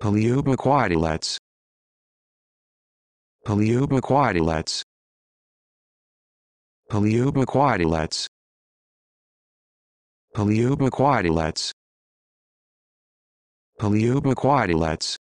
Paleobaquadilets. Paleobaquadilets. Paleobaquadilets. Paleobaquadilets. Paleobaquadilets.